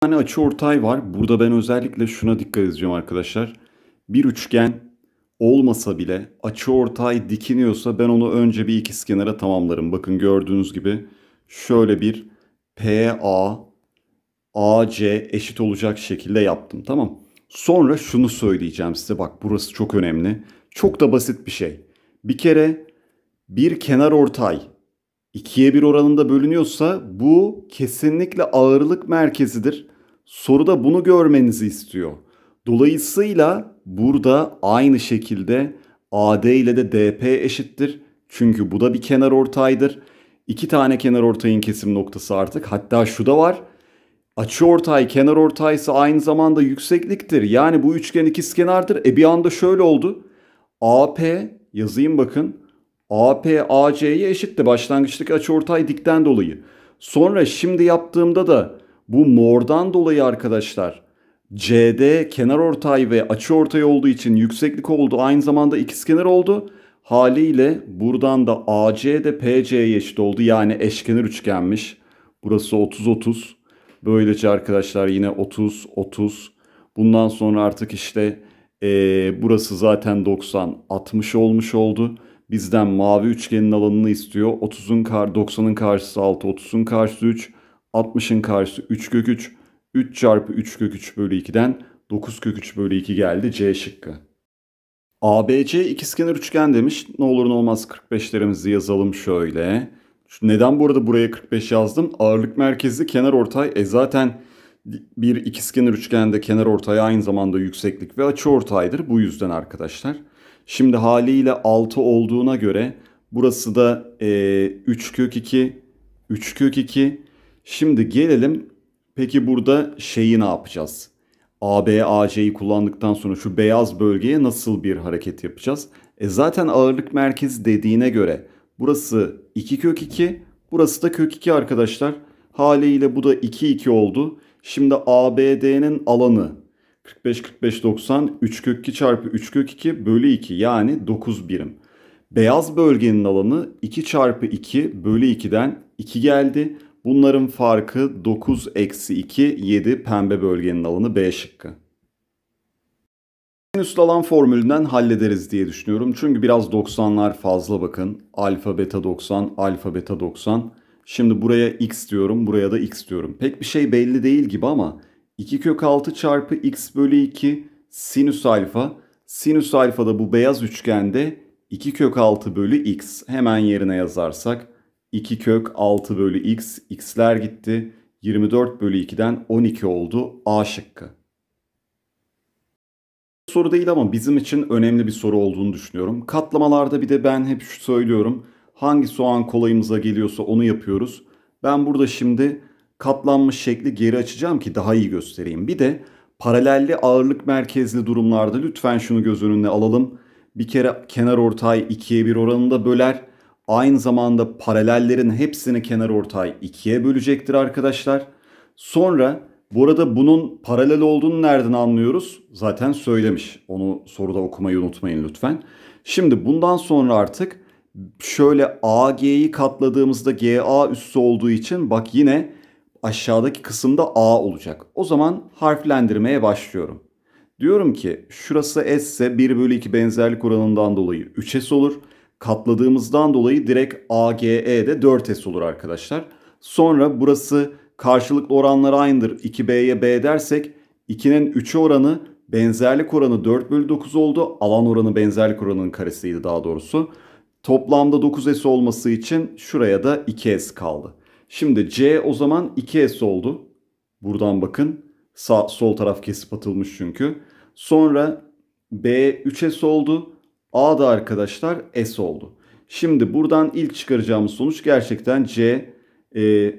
tane açı ortay var. Burada ben özellikle şuna dikkat edeceğim arkadaşlar. Bir üçgen olmasa bile açı ortay dikiniyorsa ben onu önce bir kenara tamamlarım. Bakın gördüğünüz gibi şöyle bir PA AC eşit olacak şekilde yaptım. Tamam. Sonra şunu söyleyeceğim size. Bak burası çok önemli. Çok da basit bir şey. Bir kere bir kenar ortay ikiye bir oranında bölünüyorsa bu kesinlikle ağırlık merkezidir. Soruda bunu görmenizi istiyor. Dolayısıyla burada aynı şekilde AD ile de DP eşittir. Çünkü bu da bir kenar ortaydır. İki tane kenar ortayın kesim noktası artık. Hatta şu da var. Açı ortay, kenar ortay ise aynı zamanda yüksekliktir. Yani bu üçgen ikizkenardır. E bir anda şöyle oldu. AP yazayım bakın. AP AC'ye eşitti başlangıçtaki açıortay dikten dolayı. Sonra şimdi yaptığımda da bu mordan dolayı arkadaşlar CD kenar ortay ve açı ortay olduğu için yükseklik oldu. Aynı zamanda ikizkenar oldu. Haliyle buradan da AC de PC'ye eşit oldu. Yani eşkenar üçgenmiş. Burası 30-30. Böylece arkadaşlar yine 30-30. Bundan sonra artık işte e, burası zaten 90-60 olmuş oldu bizden mavi üçgenin alanını istiyor. 30'un kar 90'ın karşısı 6, 30'un karşısı 3, 60'ın karşısı 3 kök 3. 3 çarpı 3 kök 3 bölü 2'den 9 kök 3 bölü 2 geldi C şıkkı. ABC ikizkenar üçgen demiş. Ne olur ne olmaz 45'lerimizi yazalım şöyle. Neden bu arada buraya 45 yazdım? Ağırlık merkezi kenar ortay. E zaten bir ikizkenar üçgende kenar ortay aynı zamanda yükseklik ve açı ortaydır. Bu yüzden arkadaşlar. Şimdi haliyle 6 olduğuna göre burası da e, 3 kök 2, 3 kök 2. Şimdi gelelim peki burada şeyi ne yapacağız? ABAC'yi kullandıktan sonra şu beyaz bölgeye nasıl bir hareket yapacağız? E zaten ağırlık merkezi dediğine göre burası 2 kök 2, burası da kök 2 arkadaşlar. Haliyle bu da 2 2 oldu. Şimdi ABD'nin alanı 45 45 90 3 kök 2 çarpı 3 kök 2 bölü 2 yani 9 birim. Beyaz bölgenin alanı 2 çarpı 2 bölü 2'den 2 geldi. Bunların farkı 9 eksi 2 7 pembe bölgenin alanı B şıkkı. En üst alan formülünden hallederiz diye düşünüyorum. Çünkü biraz 90'lar fazla bakın. Alfa beta 90, alfa beta 90. Şimdi buraya x diyorum, buraya da x diyorum. Pek bir şey belli değil gibi ama 2 kök 6 çarpı x bölü 2 sinüs alfa. Sinüs alfa da bu beyaz üçgende 2 kök 6 bölü x. Hemen yerine yazarsak 2 kök 6 bölü x. x'ler gitti. 24 bölü 2'den 12 oldu. A şıkkı. Soru değil ama bizim için önemli bir soru olduğunu düşünüyorum. Katlamalarda bir de ben hep şu söylüyorum. Hangi soğan kolayımıza geliyorsa onu yapıyoruz. Ben burada şimdi katlanmış şekli geri açacağım ki daha iyi göstereyim. Bir de paralelli ağırlık merkezli durumlarda lütfen şunu göz önüne alalım. Bir kere kenar ortay 2'ye 1 oranında böler. Aynı zamanda paralellerin hepsini kenar ortay 2'ye bölecektir arkadaşlar. Sonra bu arada bunun paralel olduğunu nereden anlıyoruz? Zaten söylemiş. Onu soruda okumayı unutmayın lütfen. Şimdi bundan sonra artık şöyle AG'yi katladığımızda GA üssü olduğu için bak yine aşağıdaki kısımda A olacak. O zaman harflendirmeye başlıyorum. Diyorum ki şurası S ise 1 bölü 2 benzerlik oranından dolayı 3S olur. Katladığımızdan dolayı direkt AGE de 4S olur arkadaşlar. Sonra burası karşılıklı oranları aynıdır. 2B'ye B dersek 2'nin 3'e oranı benzerlik oranı 4 bölü 9 oldu. Alan oranı benzerlik oranının karesiydi daha doğrusu. Toplamda 9S olması için şuraya da 2S kaldı. Şimdi C o zaman 2S oldu. Buradan bakın. Sağ, sol taraf kesip atılmış çünkü. Sonra B 3S oldu. A da arkadaşlar e S oldu. Şimdi buradan ilk çıkaracağımız sonuç gerçekten C e,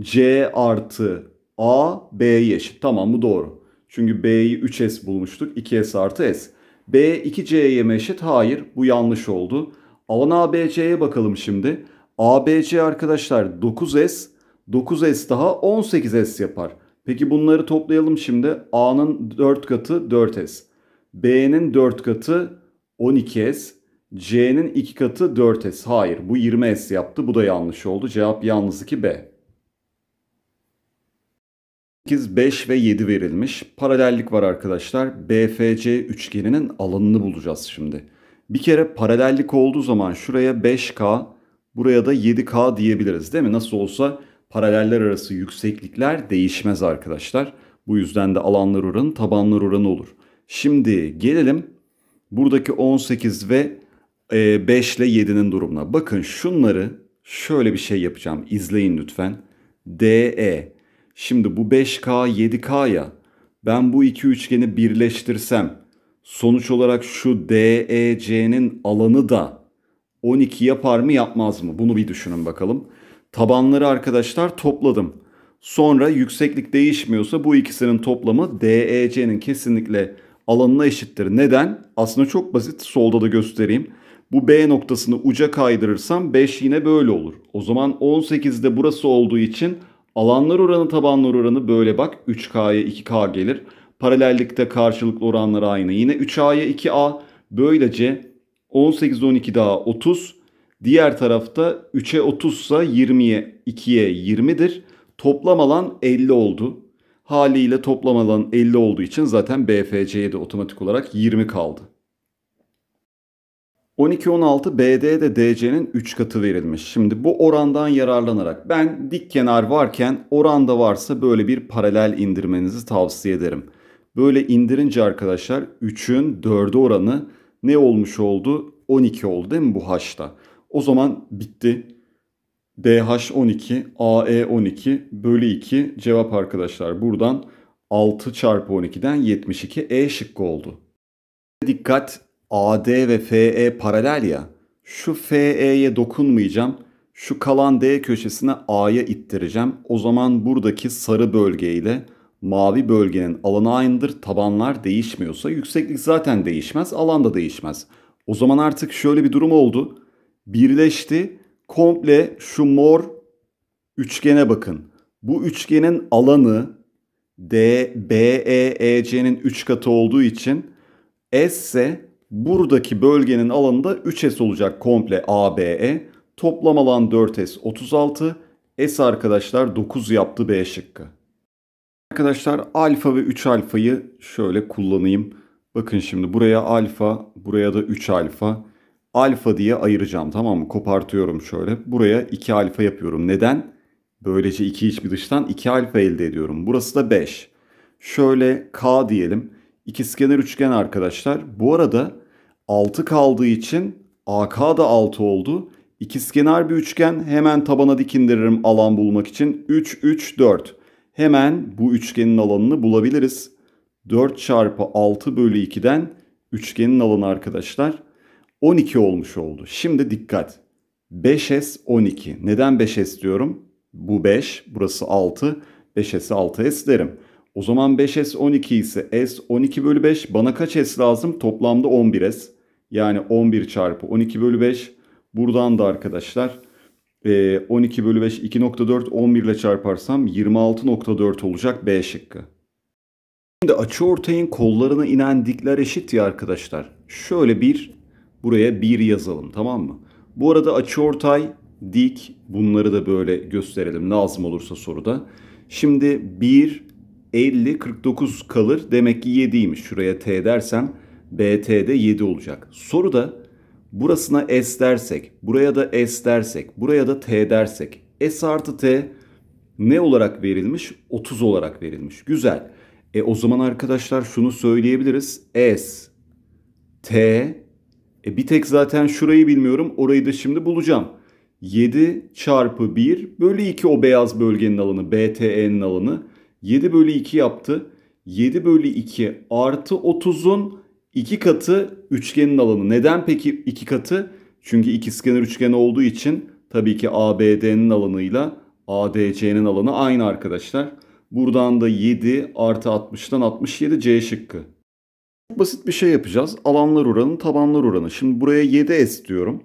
C artı A B'ye eşit. Tamam bu doğru. Çünkü B'yi 3S bulmuştuk. 2S artı S. B 2C'ye mi eşit? Hayır bu yanlış oldu. Alan A B C'ye bakalım şimdi. ABC arkadaşlar 9S, 9S daha 18S yapar. Peki bunları toplayalım şimdi. A'nın 4 katı 4S. B'nin 4 katı 12S. C'nin 2 katı 4S. Hayır bu 20S yaptı. Bu da yanlış oldu. Cevap yalnız 2B. 8, 5 ve 7 verilmiş. Paralellik var arkadaşlar. BFC üçgeninin alanını bulacağız şimdi. Bir kere paralellik olduğu zaman şuraya 5K, Buraya da 7K diyebiliriz değil mi? Nasıl olsa paraleller arası yükseklikler değişmez arkadaşlar. Bu yüzden de alanlar oranı tabanlar oranı olur. Şimdi gelelim buradaki 18 ve 5 e, ile 7'nin durumuna. Bakın şunları şöyle bir şey yapacağım. İzleyin lütfen. DE. Şimdi bu 5K 7K ya. Ben bu iki üçgeni birleştirsem sonuç olarak şu DEC'nin alanı da 12 yapar mı yapmaz mı? Bunu bir düşünün bakalım. Tabanları arkadaşlar topladım. Sonra yükseklik değişmiyorsa bu ikisinin toplamı DEC'nin kesinlikle alanına eşittir. Neden? Aslında çok basit. Solda da göstereyim. Bu B noktasını uca kaydırırsam 5 yine böyle olur. O zaman 18'de burası olduğu için alanlar oranı tabanlar oranı böyle bak 3K'ya 2K gelir. Paralellikte karşılıklı oranlar aynı. Yine 3A'ya 2A. Böylece 18-12 daha 30. Diğer tarafta 3'e 30 ise 20'ye 2'ye 20'dir. Toplam alan 50 oldu. Haliyle toplam alan 50 olduğu için zaten BFC'ye de otomatik olarak 20 kaldı. 12-16 BD'de DC'nin 3 katı verilmiş. Şimdi bu orandan yararlanarak ben dik kenar varken oranda varsa böyle bir paralel indirmenizi tavsiye ederim. Böyle indirince arkadaşlar 3'ün 4'e oranı ne olmuş oldu? 12 oldu değil mi bu haşta? O zaman bitti. DH12, AE12 bölü 2 cevap arkadaşlar. Buradan 6 çarpı 12'den 72 E şıkkı oldu. Dikkat AD ve FE paralel ya. Şu FE'ye dokunmayacağım. Şu kalan D köşesine A'ya ittireceğim. O zaman buradaki sarı bölgeyle ile mavi bölgenin alanı aynıdır. Tabanlar değişmiyorsa yükseklik zaten değişmez, alan da değişmez. O zaman artık şöyle bir durum oldu. Birleşti. Komple şu mor üçgene bakın. Bu üçgenin alanı D, B, E, E, C'nin 3 katı olduğu için S ise buradaki bölgenin alanı da 3S olacak komple A, B, E. Toplam alan 4S 36. S arkadaşlar 9 yaptı B şıkkı. Arkadaşlar alfa ve 3 alfayı şöyle kullanayım. Bakın şimdi buraya alfa, buraya da 3 alfa. Alfa diye ayıracağım tamam mı? Kopartıyorum şöyle. Buraya 2 alfa yapıyorum. Neden? Böylece 2 iç bir dıştan 2 alfa elde ediyorum. Burası da 5. Şöyle K diyelim. İkizkenar üçgen arkadaşlar. Bu arada 6 kaldığı için AK da 6 oldu. İkizkenar bir üçgen hemen tabana dikindiririm alan bulmak için. 3, 3, 4 hemen bu üçgenin alanını bulabiliriz. 4 çarpı 6 bölü 2'den üçgenin alanı arkadaşlar 12 olmuş oldu. Şimdi dikkat. 5S 12. Neden 5S diyorum? Bu 5, burası 6. 5S'i 6S derim. O zaman 5S 12 ise S 12 bölü 5. Bana kaç S lazım? Toplamda 11S. Yani 11 çarpı 12 bölü 5. Buradan da arkadaşlar 12 ee, bölü 5 2.4 11 ile çarparsam 26.4 olacak B şıkkı. Şimdi açı ortayın kollarına inen dikler eşit ya arkadaşlar. Şöyle bir buraya bir yazalım tamam mı? Bu arada açı ortay dik bunları da böyle gösterelim lazım olursa soruda. Şimdi 1 50 49 kalır. Demek ki 7'ymiş. Şuraya T dersem BT'de 7 olacak. Soruda Burasına S dersek, buraya da S dersek, buraya da T dersek. S artı T ne olarak verilmiş? 30 olarak verilmiş. Güzel. E o zaman arkadaşlar şunu söyleyebiliriz. S, T, e bir tek zaten şurayı bilmiyorum. Orayı da şimdi bulacağım. 7 çarpı 1 bölü 2 o beyaz bölgenin alanı. BTE'nin alanı. 7 bölü 2 yaptı. 7 bölü 2 artı 30'un 2 katı üçgenin alanı. Neden peki 2 katı? Çünkü ikizkenar üçgen olduğu için tabii ki ABD'nin alanıyla ADC'nin alanı aynı arkadaşlar. Buradan da 7 artı 60'tan 67 C şıkkı. Çok basit bir şey yapacağız. Alanlar oranı, tabanlar oranı. Şimdi buraya 7S diyorum.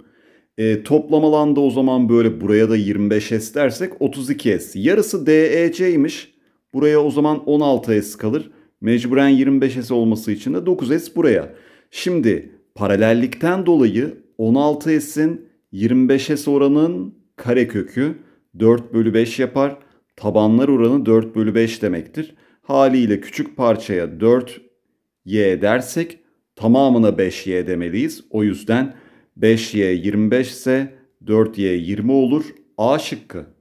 E, toplam alanda o zaman böyle buraya da 25S dersek 32S. Yarısı DEC'ymiş. Buraya o zaman 16S kalır. Mecburen 25S olması için de 9S buraya. Şimdi paralellikten dolayı 16S'in 25S oranın karekökü 4 bölü 5 yapar. Tabanlar oranı 4 bölü 5 demektir. Haliyle küçük parçaya 4y dersek tamamına 5y demeliyiz. O yüzden 5y 25 ise 4y 20 olur. A şıkkı.